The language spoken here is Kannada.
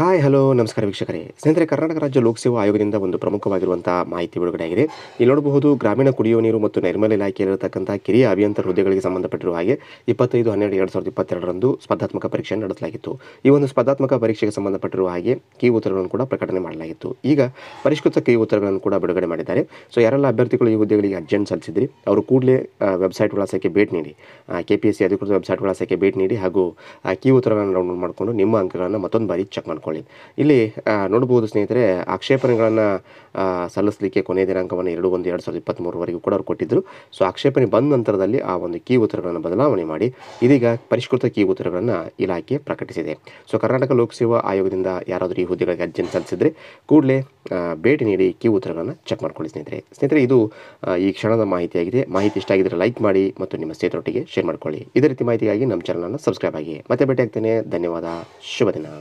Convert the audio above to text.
ಹಾಯ್ ಹಲೋ ನಮಸ್ಕಾರ ವೀಕ್ಷಕರೇ ಸ್ನೇಹಿತರೆ ಕರ್ನಾಟಕ ರಾಜ್ಯ ಲೋಕಸೇವಾ ಆಯೋಗದಿಂದ ಒಂದು ಪ್ರಮುಖವಾಗಿರುವಂತಹ ಮಾಹಿತಿ ಬಿಡುಗಡೆಯಾಗಿದೆ ಇಲ್ಲಿ ನೋಡಬಹುದು ಗ್ರಾಮೀಣ ಕುಡಿಯುವ ನೀರು ಮತ್ತು ನೈರ್ಮಲ್ಯ ಇಲಾಖೆಯಲ್ಲಿರತಕ್ಕಂಥ ಕಿರಿಯ ಅಭಿಯಂತರ ಹುದ್ದೆಗಳಿಗೆ ಸಂಬಂಧಪಟ್ಟಿರುವ ಹಾಗೆ ಇಪ್ಪತ್ತೈದು ಹನ್ನೆರಡು ಎರಡು ಸಾವಿರದ ಇಪ್ಪತ್ತೆರಡರಂದು ಸ್ಪರ್ಧಾತ್ಮಕ ಪರೀಕ್ಷೆ ನಡೆಸಲಾಗಿತ್ತು ಈ ಒಂದು ಸ್ಪರ್ಧಾತ್ಮಕ ಪರೀಕ್ಷೆಗೆ ಸಂಬಂಧಪಟ್ಟಿರುವ ಹಾಗೆ ಕೀ ಉತ್ತರಗಳನ್ನು ಕೂಡ ಪ್ರಕಟಣೆ ಮಾಡಲಾಗಿತ್ತು ಈಗ ಪರಿಷ್ಕೃತ ಕೀ ಉತ್ತರಗಳನ್ನು ಕೂಡ ಬಿಡುಗಡೆ ಮಾಡಿದ್ದಾರೆ ಸೊ ಯಾರೆಲ್ಲ ಅಭ್ಯರ್ಥಿಗಳು ಈ ಹುದ್ದೆಗಳಿಗೆ ಅರ್ಜೆಂಟ್ ಸಲ್ಲಿಸಿದ್ರಿ ಅವರು ಕೂಡಲೇ ವೆಬ್ಸೈಟ್ ವಿಳಾಸಕ್ಕೆ ಭೇಟಿ ನೀಡಿ ಕೆ ಪಿ ಎಸ್ ಸಿ ಅಧಿಕೃತ ವೆಬ್ಸೈಟ್ ವಿಳಾಸಕ್ಕೆ ಭೇಟಿ ನೀಡಿ ಹಾಗೂ ಕೀ ಉತ್ತರಗಳನ್ನು ಡೌನ್ಲೋಡ್ ಮಾಡಿಕೊಂಡು ನಿಮ್ಮ ಅಂಕಗಳನ್ನು ಮತ್ತೊಂದು ಬಾರಿ ಚೆಕ್ ಮಾಡಿಕೊಂಡು ಮಾಡ್ಕೊಳ್ಳಿ ಇಲ್ಲಿ ನೋಡ್ಬೋದು ಸ್ನೇಹಿತರೆ ಆಕ್ಷೇಪಣೆಗಳನ್ನು ಸಲ್ಲಿಸಲಿಕ್ಕೆ ಕೊನೆಯ ದಿನಾಂಕವನ್ನು ಎರಡು ಒಂದು ಎರಡು ಸಾವಿರದ ಇಪ್ಪತ್ತ್ಮೂರವರೆಗೂ ಕೂಡ ಅವ್ರು ಕೊಟ್ಟಿದ್ದರು ಸೊ ಆಕ್ಷೇಪಣೆ ಬಂದ ನಂತರದಲ್ಲಿ ಆ ಒಂದು ಕೀ ಉತ್ತರಗಳನ್ನು ಬದಲಾವಣೆ ಮಾಡಿ ಇದೀಗ ಪರಿಷ್ಕೃತ ಕೀ ಉತ್ತರಗಳನ್ನು ಇಲಾಖೆ ಪ್ರಕಟಿಸಿದೆ ಸೊ ಕರ್ನಾಟಕ ಲೋಕಸೇವಾ ಆಯೋಗದಿಂದ ಯಾರಾದರೂ ಈ ಹುದ್ದೆಗಳಿಗೆ ಅರ್ಜಿಯನ್ನು ಸಲ್ಲಿಸಿದರೆ ಕೂಡಲೇ ಭೇಟಿ ನೀಡಿ ಕೀ ಉತ್ತರಗಳನ್ನು ಚೆಕ್ ಮಾಡ್ಕೊಳ್ಳಿ ಸ್ನೇಹಿತರೆ ಸ್ನೇಹಿತರೆ ಇದು ಈ ಕ್ಷಣದ ಮಾಹಿತಿಯಾಗಿದೆ ಮಾಹಿತಿ ಇಷ್ಟ ಆಗಿದ್ದರೆ ಲೈಕ್ ಮಾಡಿ ಮತ್ತು ನಿಮ್ಮ ಸ್ನೇಹಿತರೊಟ್ಟಿಗೆ ಶೇರ್ ಮಾಡ್ಕೊಳ್ಳಿ ಇದೇ ರೀತಿ ಮಾಹಿತಿಗಾಗಿ ನಮ್ಮ ಚಾನಲನ್ನು ಸಬ್ಸ್ಕ್ರೈಬ್ ಆಗಿ ಮತ್ತೆ ಭೇಟಿ ಆಗ್ತೇನೆ ಧನ್ಯವಾದ ಶುಭ ದಿನ